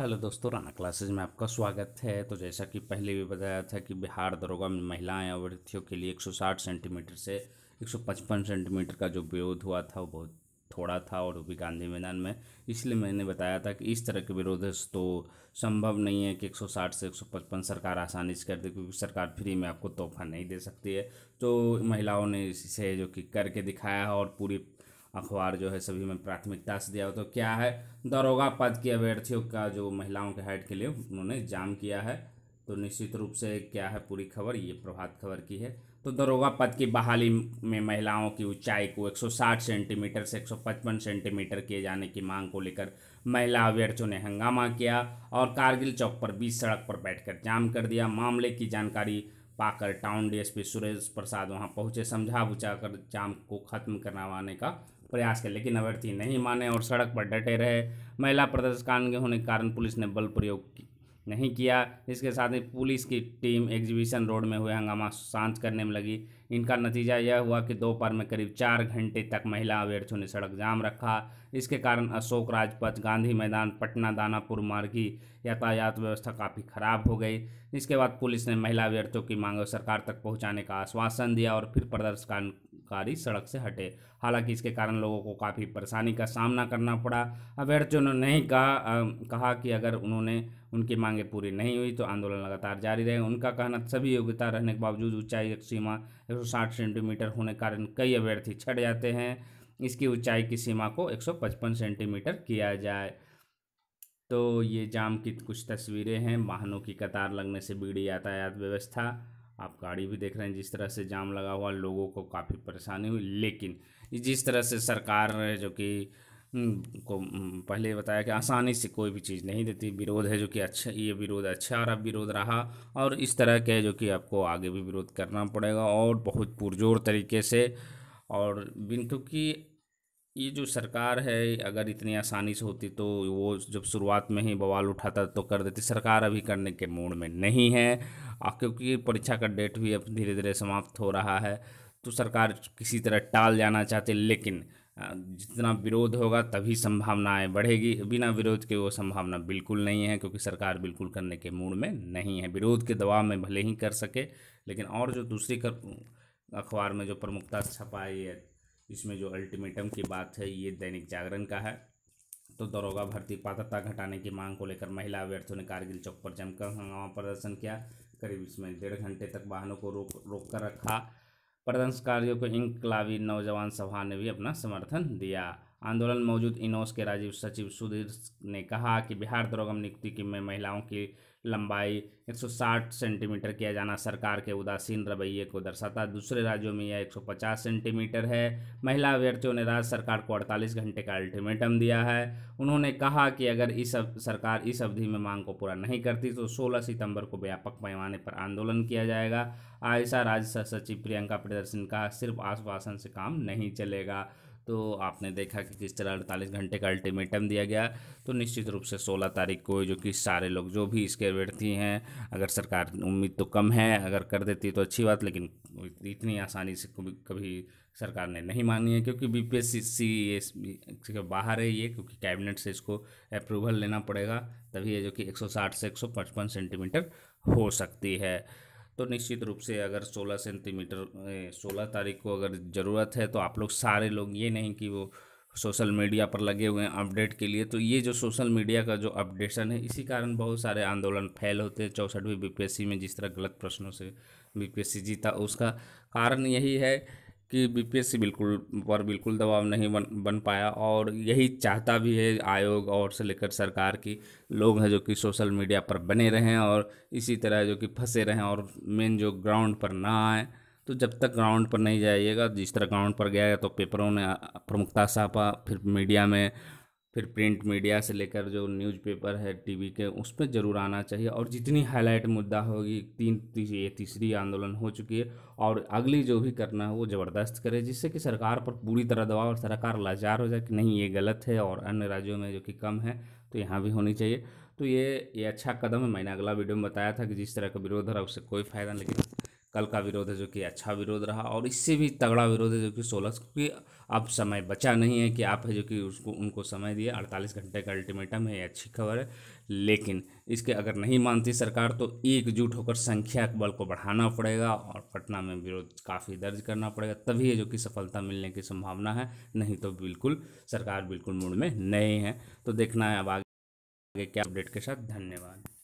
hello दोस्तों Rana classes में आपका स्वागत है तो जैसा कि पहले भी बताया था कि बिहार दरोगा में महिलाएं अभ्यर्थियों के लिए 160 सेंटीमीटर से 155 सेंटीमीटर का जो विरोध हुआ था वो बहुत थोड़ा था और वो भी गांधी मैदान में इसलिए मैंने बताया था कि इस तरह के विरोध तो संभव नहीं है कि 160 से 155 सरकार आसानी से कर दे क्योंकि सरकार फ्री में आपको तोहफा नहीं दे सकती है तो महिलाओं ने इसे जो कि करके दिखाया और पूरी अखबार जो है सभी में प्राथमिकता से दिया तो क्या है दरोगा पद के अभ्यर्थियों का जो महिलाओं के हाइट के लिए उन्होंने जाम किया है तो निश्चित रूप से क्या है पूरी खबर ये प्रभात खबर की है तो दरोगा पद की बहाली में महिलाओं की ऊंचाई को 160 सेंटीमीटर से 155 सेंटीमीटर किए जाने की मांग को लेकर महिला अभ्यर्थियों ने हंगामा किया और कारगिल चौक पर बीच सड़क पर बैठकर जाम कर दिया मामले की जानकारी पाकर टाउन डीएसपी सुरेश प्रसाद वहां पहुंचे समझा बुझा कर जाम को खत्म करवाने का प्रयास किया लेकिन अभ्यर्थी नहीं माने और सड़क पर डटे रहे महिला के होने के कारण पुलिस ने बल प्रयोग नहीं किया इसके साथ ही पुलिस की टीम एग्जीबिशन रोड में हुए हंगामा शांत करने में लगी इनका नतीजा यह हुआ कि दोपहर में करीब चार घंटे तक महिला अभ्यर्थियों ने सड़क जाम रखा इसके कारण अशोक राजपथ गांधी मैदान पटना दानापुर मार्गी यातायात व्यवस्था काफ़ी खराब हो गई इसके बाद पुलिस ने महिला अभ्यर्थियों की मांगों सरकार तक पहुँचाने का आश्वासन दिया और फिर प्रदर्शन गाड़ी सड़क से हटे हालांकि इसके कारण लोगों को काफ़ी परेशानी का सामना करना पड़ा अभ्यर्थियों ने नहीं कहा कहा कि अगर उन्होंने उनकी मांगें पूरी नहीं हुई तो आंदोलन लगातार जारी रहे उनका कहना सभी योग्यता रहने के बावजूद ऊंचाई एक सीमा एक सेंटीमीटर होने के कारण कई अभ्यर्थी छट जाते हैं इसकी ऊंचाई की सीमा को 155 सेंटीमीटर किया जाए तो ये जाम की कुछ तस्वीरें हैं वाहनों की कतार लगने से बिगड़ी यातायात व्यवस्था आप गाड़ी भी देख रहे हैं जिस तरह से जाम लगा हुआ लोगों को काफ़ी परेशानी हुई लेकिन जिस तरह से सरकार जो कि हम्म, को हम्म, पहले बताया कि आसानी से कोई भी चीज़ नहीं देती विरोध है जो कि अच्छा ये विरोध अच्छा और अब विरोध रहा और इस तरह के जो कि आपको आगे भी विरोध करना पड़ेगा और बहुत पुरजोर तरीके से और बिन क्योंकि ये जो सरकार है अगर इतनी आसानी से होती तो वो जब शुरुआत में ही बवाल उठाता तो कर देती सरकार अभी करने के मूड में नहीं है क्योंकि परीक्षा का डेट भी अब धीरे धीरे समाप्त हो रहा है तो सरकार किसी तरह टाल जाना चाहते लेकिन जितना विरोध होगा तभी संभावनाएं बढ़ेगी बिना विरोध के वो संभावना बिल्कुल नहीं है क्योंकि सरकार बिल्कुल करने के मूड में नहीं है विरोध के दबाव में भले ही कर सके लेकिन और जो दूसरी अखबार में जो प्रमुखता छपाई है इसमें जो अल्टीमेटम की बात है ये दैनिक जागरण का है तो दरोगा भर्ती पात्रता घटाने की मांग को लेकर महिला अभ्यर्थियों ने कारगिल चौक पर जमकर हंगामा प्रदर्शन किया करीब इसमें डेढ़ घंटे तक वाहनों को रोक रोक कर रखा प्रदर्शनकारियों को इंकलाबी नौजवान सभा ने भी अपना समर्थन दिया आंदोलन मौजूद इनोस के राजीव सचिव सुधीर ने कहा कि बिहार दुर्गम नियुक्ति में महिलाओं की लंबाई 160 सेंटीमीटर किया जाना सरकार के उदासीन रवैये को दर्शाता दूसरे राज्यों में यह 150 सेंटीमीटर है महिला अभ्यर्थियों ने राज्य सरकार को 48 घंटे का अल्टीमेटम दिया है उन्होंने कहा कि अगर इस सरकार इस अवधि में मांग को पूरा नहीं करती तो 16 सितंबर को व्यापक पैमाने पर आंदोलन किया जाएगा आयसा राज्य सचिव प्रियंका प्रदर्शन का सिर्फ आश्वासन से काम नहीं चलेगा तो आपने देखा कि किस तरह अड़तालीस घंटे का अल्टीमेटम दिया गया तो निश्चित रूप से सोलह तारीख को जो कि सारे लोग जो भी इसके अभ्यर्थी हैं अगर सरकार उम्मीद तो कम है अगर कर देती तो अच्छी बात लेकिन इतनी आसानी से कभी सरकार ने नहीं मानी है क्योंकि बी पी एस के बाहर है ये क्योंकि कैबिनेट से इसको अप्रूवल लेना पड़ेगा तभी ये जो कि 160 से 155 सेंटीमीटर हो सकती है तो निश्चित रूप से अगर 16 सेंटीमीटर 16 तारीख को अगर ज़रूरत है तो आप लोग सारे लोग ये नहीं कि वो सोशल मीडिया पर लगे हुए हैं अपडेट के लिए तो ये जो सोशल मीडिया का जो अपडेशन है इसी कारण बहुत सारे आंदोलन फैल होते हैं चौंसठवीं बीपीएससी में जिस तरह गलत प्रश्नों से बीपीएससी जीता उसका कारण यही है कि बीपीएससी बिल्कुल पर बिल्कुल दबाव नहीं बन बन पाया और यही चाहता भी है आयोग और से लेकर सरकार की लोग हैं जो कि सोशल मीडिया पर बने रहें और इसी तरह जो कि फंसे रहें और मेन जो ग्राउंड पर ना आए तो जब तक ग्राउंड पर नहीं जाइएगा जिस तरह ग्राउंड पर गया तो पेपरों ने प्रमुखता छापा फिर मीडिया में फिर प्रिंट मीडिया से लेकर जो न्यूज़पेपर है टीवी के उस पर ज़रूर आना चाहिए और जितनी हाईलाइट मुद्दा होगी तीन ये तीसरी आंदोलन हो चुकी है और अगली जो भी करना है वो ज़बरदस्त करे जिससे कि सरकार पर पूरी तरह दबाव और सरकार लाचार हो जाए कि नहीं ये गलत है और अन्य राज्यों में जो कि कम है तो यहाँ भी होनी चाहिए तो ये ये अच्छा कदम है मैंने अगला वीडियो में बताया था कि जिस तरह का विरोध है उससे कोई फ़ायदा नहीं लेकिन कल का विरोध है जो कि अच्छा विरोध रहा और इससे भी तगड़ा विरोध है जो कि सोलह क्योंकि अब समय बचा नहीं है कि आप है जो कि उसको उनको समय दिए अड़तालीस घंटे का अल्टीमेटम है ये अच्छी खबर है लेकिन इसके अगर नहीं मानती सरकार तो एकजुट होकर संख्या बल को बढ़ाना पड़ेगा और पटना में विरोध काफ़ी दर्ज करना पड़ेगा तभी है जो कि सफलता मिलने की संभावना है नहीं तो बिल्कुल सरकार बिल्कुल मूड में नहीं है तो देखना है अब आगे क्या अपडेट के साथ धन्यवाद